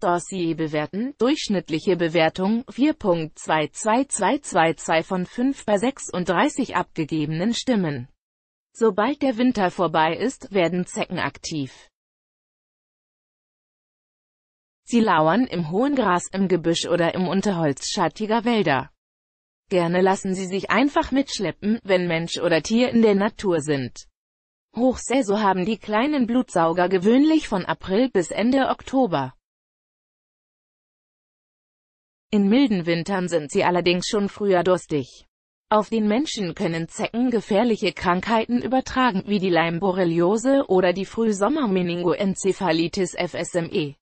Dossier bewerten, durchschnittliche Bewertung 4.22222 von 5 bei 36 abgegebenen Stimmen. Sobald der Winter vorbei ist, werden Zecken aktiv. Sie lauern im hohen Gras im Gebüsch oder im Unterholz schattiger Wälder. Gerne lassen sie sich einfach mitschleppen, wenn Mensch oder Tier in der Natur sind. Hochsaison haben die kleinen Blutsauger gewöhnlich von April bis Ende Oktober. In milden Wintern sind sie allerdings schon früher durstig. Auf den Menschen können Zecken gefährliche Krankheiten übertragen, wie die Leimborreliose oder die Frühsommer-Meningoencephalitis FSME.